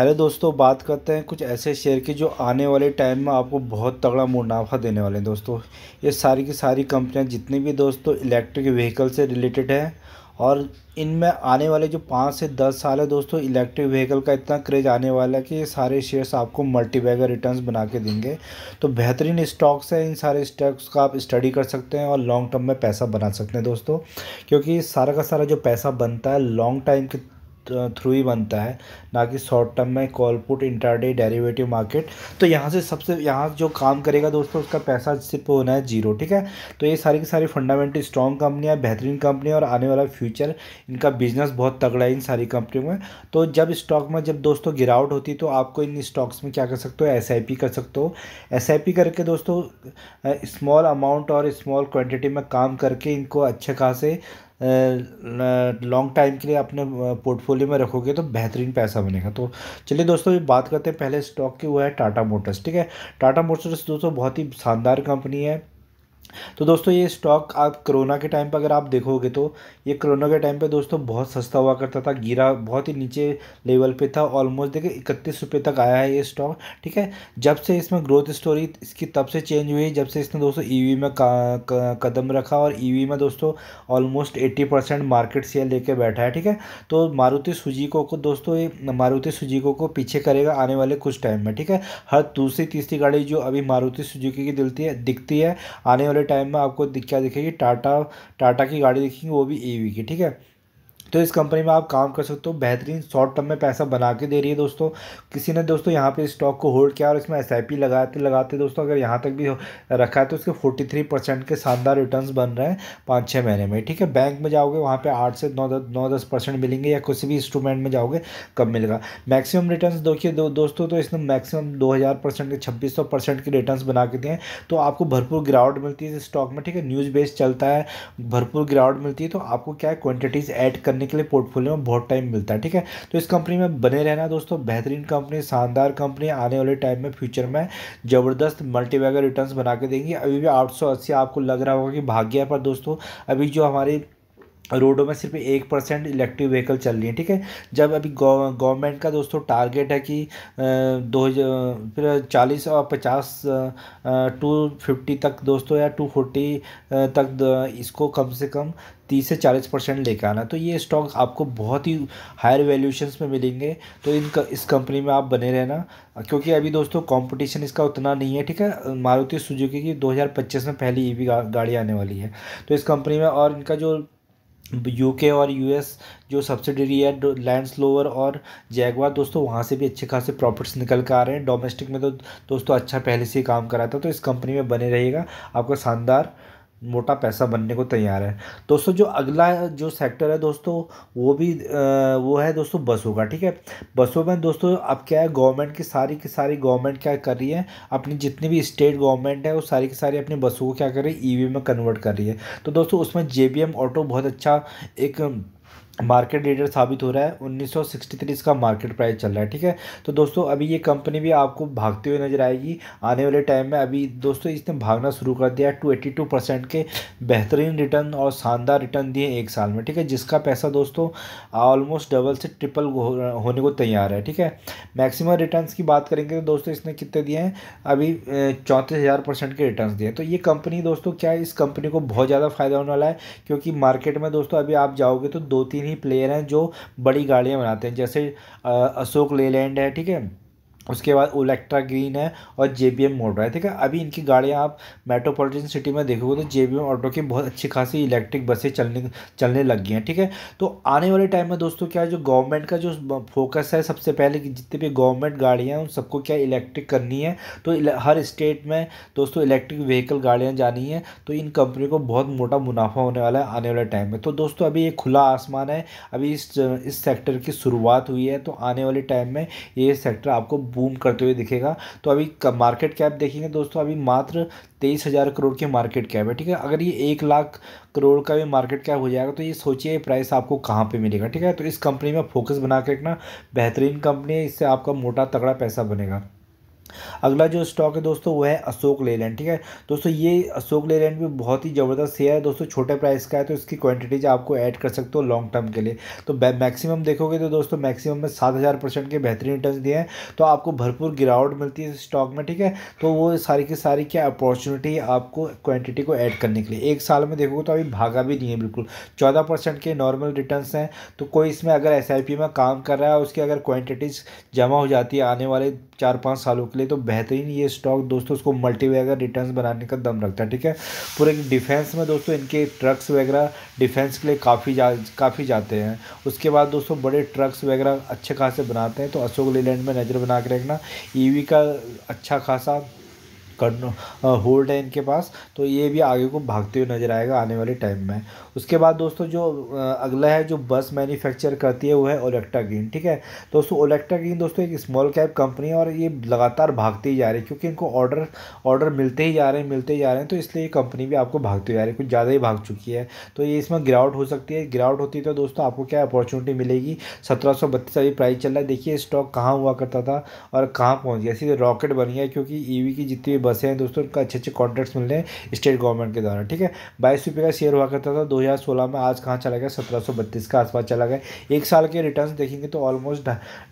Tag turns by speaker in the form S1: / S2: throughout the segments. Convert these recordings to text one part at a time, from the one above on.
S1: hello दोस्तों बात करते हैं कुछ ऐसे शेयर की जो आने वाले टाइम में आपको बहुत तगड़ा मुनाफा देने वाले हैं दोस्तों ये सारी की सारी कंपनियां जितनी भी दोस्तों इलेक्ट्रिक व्हीकल से रिलेटेड हैं और इनमें आने वाले जो पाँच से दस साल है दोस्तों इलेक्ट्रिक व्हीकल का इतना क्रेज आने वाला है कि ये सारे शेयर्स आपको मल्टीबैगर रिटर्न्स बना के देंगे तो बेहतरीन स्टॉक्स हैं इन सारे स्टॉक्स का आप स्टडी कर सकते हैं और लॉन्ग टर्म में पैसा बना सकते हैं दोस्तों क्योंकि सारा का सारा जो पैसा बनता है लॉन्ग टाइम के थ्रू ही बनता है ना कि शॉर्ट टर्म में call put intraday derivative market तो यहाँ से सबसे यहाँ जो काम करेगा दोस्तों उसका पैसा सिर्फ होना है जीरो ठीक है तो ये सारी की सारी फंडामेंटल स्ट्रॉन्ग कंपनियाँ बेहतरीन कंपनी और आने वाला फ्यूचर इनका बिजनेस बहुत तगड़ा है इन सारी कंपनियों में तो जब स्टॉक में जब दोस्तों गिरावट होती तो आपको इन स्टॉक्स में क्या कर सकते हो एस कर सकते हो एस करके दोस्तों स्मॉल अमाउंट और स्मॉल क्वान्टिटी में काम करके इनको अच्छे खासे लॉन्ग टाइम के लिए अपने पोर्टफोलियो में रखोगे तो बेहतरीन पैसा बनेगा तो चलिए दोस्तों ये बात करते हैं पहले स्टॉक की वो है टाटा मोटर्स ठीक है टाटा मोटर्स दोस्तों बहुत ही शानदार कंपनी है तो दोस्तों ये स्टॉक आप कोरोना के टाइम पर अगर आप देखोगे तो ये कोरोना के टाइम पे दोस्तों बहुत सस्ता हुआ करता था गिरा बहुत ही नीचे लेवल पे था ऑलमोस्ट देखिए इकतीस रुपये तक आया है ये स्टॉक ठीक है जब से इसमें ग्रोथ स्टोरी इसकी तब से चेंज हुई जब से इसने दोस्तों ई e में का, का, कदम रखा और ई e में दोस्तों ऑलमोस्ट एट्टी मार्केट शेयर लेके बैठा है ठीक है तो मारुति सुजीको को दोस्तों ये मारुति सुजीको को पीछे करेगा आने वाले कुछ टाइम में ठीक है हर दूसरी तीसरी गाड़ी जो अभी मारुति सुजुकी की दिलती है दिखती है आने वाले वाले टाइम में आपको क्या दिखेगी टाटा टाटा की गाड़ी दिखेगी वो भी ई की ठीक है तो इस कंपनी में आप काम कर सकते हो बेहतरीन शॉर्ट टर्म में पैसा बना के दे रही है दोस्तों किसी ने दोस्तों यहाँ पे स्टॉक को होल्ड किया और इसमें एस आई पी लगाते लगाते दोस्तों अगर यहाँ तक भी रखा है तो उसके फोर्टी थ्री परसेंट के शानदार रिटर्न बन रहे हैं पाँच छः महीने में ठीक है बैंक में जाओगे वहाँ पर आठ से नौ दस नौ दस परसेंट मिलेंगे या किसी भी इंस्ट्रूमेंट में जाओगे कब मिलेगा मैक्सिमम रिटर्न देखिए दो, दोस्तों तो इसने मैक्सिमम दो हज़ार परसेंट के छब्बीस सौ परसेंट के रिटर्न बना के दिए तो आपको भरपूर गिरावट मिलती है इस स्टॉक में ठीक है न्यूज़ बेस चलता है भरपूर गिरावट मिलती है तो आपको क्या है क्वान्टिटीज़ ऐड करनी करने के लिए पोर्टफोलियो में बहुत टाइम मिलता है ठीक है तो इस कंपनी में बने रहना दोस्तों बेहतरीन कंपनी शानदार कंपनी आने वाले टाइम में फ्यूचर में ज़बरदस्त मल्टीबैगर रिटर्न बना के देंगी अभी भी आठ आपको लग रहा होगा कि भाग्य पर दोस्तों अभी जो हमारी रोडों में सिर्फ एक परसेंट इलेक्ट्रिक व्हीकल चल रही है ठीक है जब अभी गवर्नमेंट का दोस्तों टारगेट है कि दो फिर चालीस और पचास टू फिफ्टी तक दोस्तों या टू फोर्टी तक इसको कम से कम तीस से चालीस परसेंट लेकर आना तो ये स्टॉक आपको बहुत ही हायर वैल्यूशंस में मिलेंगे तो इन इस कंपनी में आप बने रहना क्योंकि अभी दोस्तों कंपटीशन इसका उतना नहीं है ठीक है मारुति सुजुकी की 2025 में पहली ईवी गाड़ी आने वाली है तो इस कंपनी में और इनका जो यूके और यूएस जो सब्सिडरी है लैंड स्लोवर और जैगवार दोस्तों वहाँ से भी अच्छे खासे प्रॉफिट्स निकल कर आ रहे हैं डोमेस्टिक में तो दोस्तों अच्छा पहले से ही काम करा था तो इस कंपनी में बने रहेगा आपका शानदार मोटा पैसा बनने को तैयार है दोस्तों जो अगला जो सेक्टर है दोस्तों वो भी आ, वो है दोस्तों बसों का ठीक है बसों में दोस्तों अब क्या है गवर्नमेंट की सारी की सारी गवर्नमेंट क्या कर रही है अपनी जितनी भी स्टेट गवर्नमेंट है वो सारी की सारी अपनी बसों को क्या कर रही है ई e में कन्वर्ट कर रही है तो दोस्तों उसमें जे ऑटो बहुत अच्छा एक मार्केट लीडर साबित हो रहा है 1963 इसका मार्केट प्राइस चल रहा है ठीक है तो दोस्तों अभी ये कंपनी भी आपको भागते हुए नजर आएगी आने वाले टाइम में अभी दोस्तों इसने भागना शुरू कर दिया है टू परसेंट के बेहतरीन रिटर्न और शानदार रिटर्न दिए एक साल में ठीक है जिसका पैसा दोस्तों ऑलमोस्ट डबल से ट्रिपल होने को तैयार है ठीक है मैक्सिमम रिटर्न की बात करेंगे तो दोस्तों इसने कितने दिए हैं अभी चौंतीस हज़ार परसेंट के रिटर्न दिए तो ये कंपनी दोस्तों क्या इस कंपनी को बहुत ज़्यादा फायदा होने वाला है क्योंकि मार्केट में दोस्तों अभी आप जाओगे तो दो तीन ही प्लेयर हैं जो बड़ी गाड़ियाँ बनाते हैं जैसे अशोक लेलैंड है ठीक है उसके बाद ओलेक्ट्रा ग्रीन है और जे बी एम मोटो है ठीक है अभी इनकी गाड़ियाँ आप मेट्रोपॉलिटन सिटी में देखोगे तो जे बी एम ऑटो की बहुत अच्छी खासी इलेक्ट्रिक बसें चलने चलने लग गई हैं ठीक है तो आने वाले टाइम में दोस्तों क्या है जो गवर्नमेंट का जो फोकस है सबसे पहले कि जितने भी गवर्नमेंट गाड़ियाँ हैं उन सबको क्या इलेक्ट्रिक करनी है तो हर स्टेट में दोस्तों इलेक्ट्रिक व्हीकल गाड़ियाँ जानी हैं तो इन कंपनी को बहुत मोटा मुनाफा होने वाला है आने वाले टाइम में तो दोस्तों अभी ये खुला आसमान है अभी इस इस सेक्टर की शुरुआत हुई है तो आने वाले टाइम में ये सेक्टर आपको बूम करते हुए दिखेगा तो अभी मार्केट कैप देखेंगे दोस्तों अभी मात्र तेईस हज़ार करोड़ की मार्केट कैप है ठीक है अगर ये एक लाख करोड़ का भी मार्केट कैप हो जाएगा तो ये सोचिए प्राइस आपको कहाँ पे मिलेगा ठीक है तो इस कंपनी में फोकस बना के रखना बेहतरीन कंपनी है इससे आपका मोटा तगड़ा पैसा बनेगा अगला जो स्टॉक है दोस्तों वो है अशोक लेलैंड ठीक है दोस्तों ये अशोक लेलैंड भी बहुत ही ज़बरदस्त शेयर है दोस्तों छोटे प्राइस का है तो इसकी क्वांटिटीज आपको ऐड कर सकते हो लॉन्ग टर्म के लिए तो मैक्सिमम देखोगे तो दोस्तों मैक्सिमम में सात हज़ार परसेंट के बेहतरीन रिटर्न दिए हैं तो आपको भरपूर गिरावट मिलती है स्टॉक में ठीक है तो वो सारी की सारी क्या अपॉर्चुनिटी आपको क्वान्टिटी को ऐड करने के लिए एक साल में देखोगे तो अभी भागा भी नहीं है बिल्कुल चौदह परसेंट के नॉर्मल रिटर्न हैं तो कोई इसमें अगर एस में काम कर रहा है उसकी अगर क्वान्टिटीज़ जमा हो जाती है आने वाले चार पाँच सालों के लिए तो बेहतरीन ये स्टॉक दोस्तों उसको मल्टी वगैरह रिटर्न बनाने का दम रखता है ठीक है पूरे डिफेंस में दोस्तों इनके ट्रक्स वगैरह डिफेंस के लिए काफ़ी जा काफ़ी जाते हैं उसके बाद दोस्तों बड़े ट्रक्स वगैरह अच्छे खासे बनाते हैं तो अशोक लेलैंड में नज़र बना के रखना ईवी e का अच्छा खासा होल्ड है इनके पास तो ये भी आगे को भागते हुए नज़र आएगा आने वाले टाइम में उसके बाद दोस्तों जो अगला है जो बस मैन्युफैक्चर करती है वो है ओलेक्टा ग्रीन ठीक है दोस्तों ओलेक्टा ग्रीन दोस्तों एक स्मॉल कैप कंपनी है और ये लगातार भागते ही जा रही है क्योंकि इनको ऑर्डर ऑर्डर मिलते ही जा रहे हैं मिलते ही जा रहे हैं तो इसलिए कंपनी भी आपको ही जा रही है कुछ ज़्यादा ही भाग चुकी है तो ये इसमें गिरावट हो सकती है गिरावट होती है तो दोस्तों आपको क्या अपॉर्चुनिटी मिलेगी सत्रह सौ बत्तीस अभी प्राइस चल रहा है देखिए स्टॉक कहाँ हुआ करता था और कहाँ पहुँच गया सीधे रॉकेट बन गया क्योंकि ई e की जितनी बसें हैं दोस्तों उनका अच्छे अच्छे कॉन्ट्रैक्ट्स मिल रहे हैं स्टेट गवर्नमेंट के द्वारा ठीक है बाईस रुपये का शेयर हुआ करता था दो हज़ार सोलह में आज कहाँ चला गया सत्रह सौ बत्तीस का आसपास चला गया एक साल के रिटर्न देखेंगे तो ऑलमोस्ट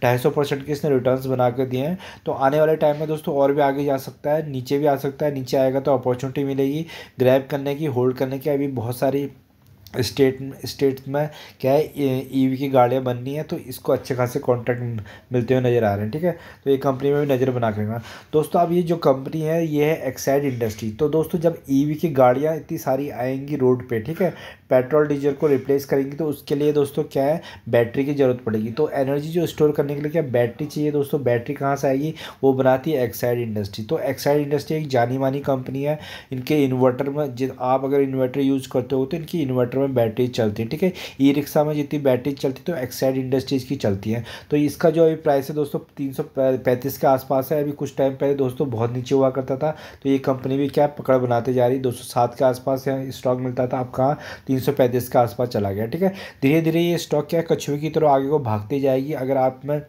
S1: ढाई सौ परसेंट के इसने रिटर्न बना कर दिए हैं तो आने वाले टाइम में दोस्तों और भी आगे जा सकता है नीचे भी आ सकता है नीचे आएगा तो अपॉर्चुनिटी मिलेगी ग्रैप करने की होल्ड करने की अभी बहुत सारी स्टेट स्टेट में क्या है ई वी e की गाड़ियाँ बननी है तो इसको अच्छे खासे कॉन्ट्रैक्ट मिलते हुए नज़र आ रहे हैं ठीक है तो ये कंपनी में भी नज़र बना कर रखना दोस्तों अब ये जो कंपनी है ये है एक्साइड इंडस्ट्री तो दोस्तों जब ई e वी की गाड़ियाँ इतनी सारी आएंगी रोड पे ठीक है पेट्रोल डीजल को रिप्लेस करेंगी तो उसके लिए दोस्तों क्या है बैटरी की ज़रूरत पड़ेगी तो एनर्जी जो स्टोर करने के लिए क्या बैटरी चाहिए दोस्तों बैटरी कहाँ से आएगी वो बनाती है एक्साइड इंडस्ट्री तो एक्साइड इंडस्ट्री एक जानी मानी कंपनी है इनके इन्वर्टर में आप अगर इन्वर्टर यूज़ करते हो तो इनकी इन्वर्टर किलोमीटर में बैटरी चलती है ठीक है ई रिक्शा में जितनी बैटरी चलती तो एक्साइड इंडस्ट्रीज़ की चलती है तो इसका जो अभी प्राइस है दोस्तों तीन सौ पैंतीस के आसपास है अभी कुछ टाइम पहले दोस्तों बहुत नीचे हुआ करता था तो ये कंपनी भी क्या पकड़ बनाते जा रही दो सौ सात के आसपास स्टॉक मिलता था आपका तीन सौ पैंतीस के आसपास चला गया ठीक है धीरे धीरे ये स्टॉक क्या कछुए की तरह आगे को भागती जाएगी अगर आप में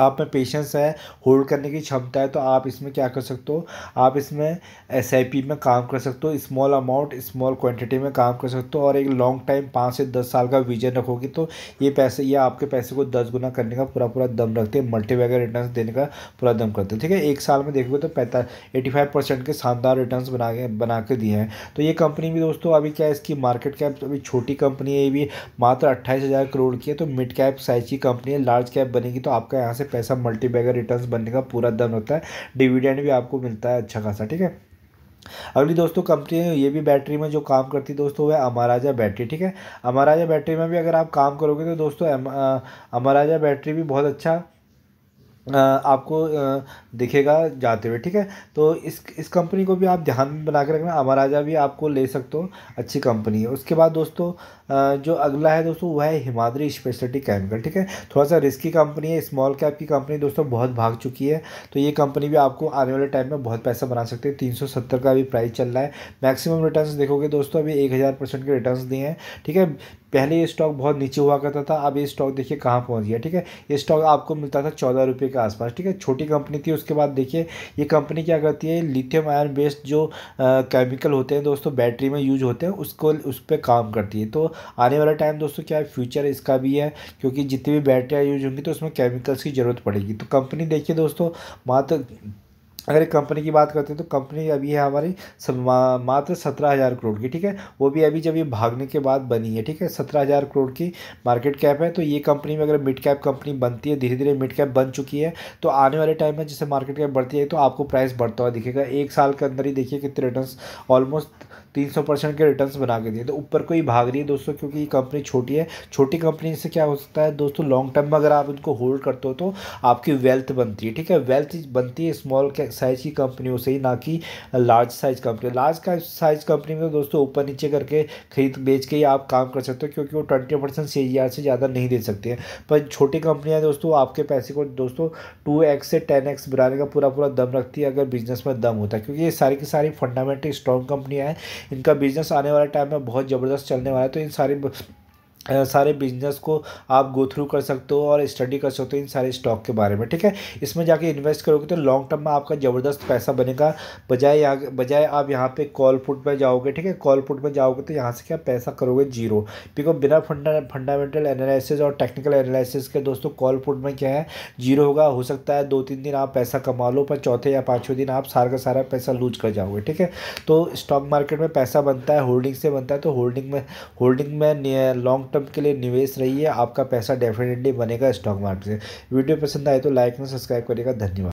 S1: आप में पेशेंस है होल्ड करने की क्षमता है तो आप इसमें क्या कर सकते हो आप इसमें एस में काम कर सकते हो स्मॉल अमाउंट स्मॉल क्वांटिटी में काम कर सकते हो और एक लॉन्ग टाइम पाँच से दस साल का विजन रखोगे तो ये पैसे ये आपके पैसे को दस गुना करने का पूरा पूरा दम रखते हैं मल्टी वैगर रिटर्न देने का पूरा दम करते हैं ठीक है एक साल में देखोगे तो पैंता एटी फाइव परसेंट के शानदार रिटर्न बना के बना के दिए हैं तो ये कंपनी भी दोस्तों अभी क्या इसकी मार्केट कैप अभी छोटी कंपनी है ये भी मात्र अट्ठाईस करोड़ की है तो मिड कैप साइज की कंपनी है लार्ज कैप बनेगी तो आपका यहाँ से से पैसा मल्टीबैगर रिटर्न बनने का पूरा दम होता है डिविडेंड भी आपको मिलता है अच्छा खासा ठीक है अगली दोस्तों कंपनी है ये भी बैटरी में जो काम करती है दोस्तों वह अमाराजा बैटरी ठीक है अमाराजा बैटरी में भी अगर आप काम करोगे तो दोस्तों अमाराजा बैटरी भी बहुत अच्छा आपको दिखेगा जाते हुए ठीक है तो इस इस कंपनी को भी आप ध्यान में बना के रखना अमाराजा भी आपको ले सकते हो अच्छी कंपनी है उसके बाद दोस्तों जो अगला है दोस्तों वह है हिमाद्री स्पेशलिटी केमिकल ठीक है थोड़ा सा रिस्की कंपनी है स्मॉल कैप की कंपनी दोस्तों बहुत भाग चुकी है तो ये कंपनी भी आपको आने वाले टाइम में बहुत पैसा बना सकते हैं तीन सौ सत्तर का अभी प्राइस चल रहा है मैक्सिमम रिटर्न देखोगे दोस्तों अभी एक हज़ार परसेंट के रिटर्न दिए हैं ठीक है पहले ये स्टॉक बहुत नीचे हुआ करता था अब ये स्टॉक देखिए कहाँ पहुँच गया ठीक है ये स्टॉक आपको मिलता था चौदह रुपये के आसपास ठीक है छोटी कंपनी थी उसके बाद देखिए ये कंपनी क्या करती है लिथियम आयन बेस्ड जो केमिकल होते हैं दोस्तों बैटरी में यूज होते हैं उसको उस पर काम करती है तो आने वाला टाइम दोस्तों क्या है फ्यूचर इसका भी है क्योंकि जितनी भी बैटरियाँ यूज होंगी तो उसमें केमिकल्स की ज़रूरत पड़ेगी तो कंपनी देखिए दोस्तों मात्र अगर कंपनी की बात करते हैं तो कंपनी अभी है हमारी मात्र सत्रह हज़ार करोड़ की ठीक है वो भी अभी जब ये भागने के बाद बनी है ठीक है सत्रह हज़ार करोड़ की मार्केट कैप है तो ये कंपनी में अगर मिड कैप कंपनी बनती है धीरे धीरे मिड कैप बन चुकी है तो आने वाले टाइम में जैसे मार्केट कैप बढ़ती है तो आपको प्राइस बढ़ता हुआ दिखेगा एक साल के अंदर ही देखिए कितने रिटर्न ऑलमोस्ट तीन सौ परसेंट के रिटर्न बना के दिए तो ऊपर को ही भाग रही है दोस्तों क्योंकि ये कंपनी छोटी है छोटी कंपनी से क्या हो सकता है दोस्तों लॉन्ग टर्म में अगर आप इनको होल्ड करते हो तो आपकी वेल्थ बनती है ठीक है वेल्थ बनती है स्मॉल साइज़ की कंपनियों से ही ना कि large size company large size company में दोस्तों ऊपर नीचे करके खरीद बेच के ही आप काम कर सकते हो क्योंकि वो ट्वेंटी परसेंट से ज़्यादा नहीं दे सकते हैं पर छोटी कंपनियाँ दोस्तों आपके पैसे को दोस्तों टू एक्स से टेन एक्स बनाने का पूरा पूरा दम रखती है अगर बिजनेस में दम होता है क्योंकि ये सारी की सारी फंडामेंटल स्ट्रॉन्ग कंपनियाँ हैं इनका बिजनेस आने वाले टाइम में बहुत ज़बरदस्त चलने वाला है तो इन सारी सारे बिजनेस को आप गो थ्रू कर सकते हो और स्टडी कर सकते हो इन सारे स्टॉक के बारे में ठीक है इसमें जाके इन्वेस्ट करोगे तो लॉन्ग टर्म में आपका ज़बरदस्त पैसा बनेगा बजाय बजाय आप यहाँ पे कॉल पुट में जाओगे ठीक है कॉल पुट में जाओगे तो यहाँ से क्या पैसा करोगे जीरो बिकॉज बिना फंडा फंडामेंटल एनालिसिस और टेक्निकल एनालिसिस के दोस्तों कॉल पुट में क्या है जीरो होगा हो सकता है दो तीन दिन आप पैसा कमा लो पर चौथे या पाँचवें दिन आप सारा का सारा पैसा लूज कर जाओगे ठीक है तो स्टॉक मार्केट में पैसा बनता है होल्डिंग से बनता है तो होल्डिंग में होल्डिंग में लॉन्ग टर्म के लिए निवेश रही है आपका पैसा डेफिनेटली बनेगा स्टॉक मार्केट से वीडियो पसंद आए तो लाइक में सब्सक्राइब करेगा धन्यवाद